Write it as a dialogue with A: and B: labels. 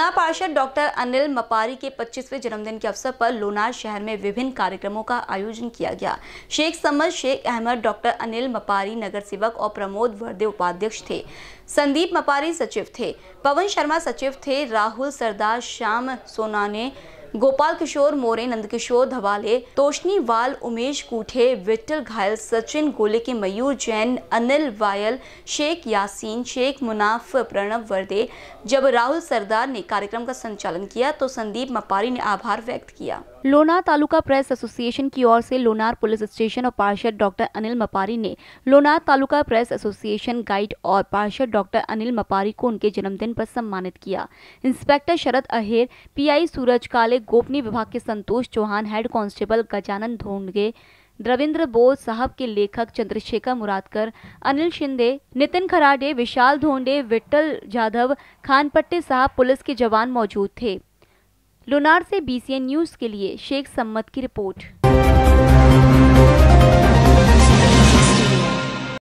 A: लोना पार्षद डॉक्टर अनिल मपारी के 25वें जन्मदिन के अवसर पर लोनार शहर में विभिन्न कार्यक्रमों का आयोजन किया गया शेख समद शेख अहमद डॉक्टर अनिल मपारी नगर सेवक और प्रमोद वर्दे उपाध्यक्ष थे संदीप मपारी सचिव थे पवन शर्मा सचिव थे राहुल सरदार श्याम सोनाने गोपाल किशोर मोरे नंदकिशोर धवाले तोशनी वाल उमेश कूठे विट्ठल घायल सचिन गोले के मयूर जैन अनिल वायल शेख यासीन शेख मुनाफ प्रणव वर्दे जब राहुल सरदार ने कार्यक्रम का संचालन किया तो संदीप मपारी ने आभार व्यक्त किया लोनार तालुका प्रेस एसोसिएशन की ओर से लोनार पुलिस स्टेशन और पार्षद डॉक्टर अनिल मपारी ने Lonar taluka press association guide और पार्षद डॉक्टर अनिल मपारी को उनके जन्मदिन पर सम्मानित किया इंस्पेक्टर शरद अहेर पीआई सूरज काले गोपनीय विभाग के संतोष चौहान हेड कांस्टेबल गजानंद धोंडगे द्रविंद्र बोध साहब के लेखक चंद्रशेखर मुरादकर अनिल शिंदे नितिन खराडे विशाल धोंडे विट्टल जाधव खानपट्टे साहब पुलिस के जवान मौजूद थे लुनार से बीसीएन न्यूज़ के लिए शेख सम्मत की रिपोर्ट